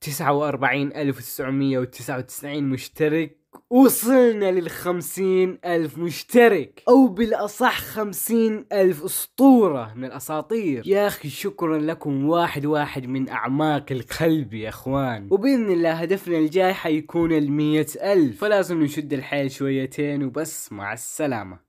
49999 مشترك وصلنا لل ألف مشترك أو بالأصح خمسين ألف أسطورة من الأساطير يا أخي شكرا لكم واحد واحد من أعماق القلب يا أخوان وبإذن الله هدفنا الجاي حيكون ال ألف فلازم نشد الحيل شويتين وبس مع السلامة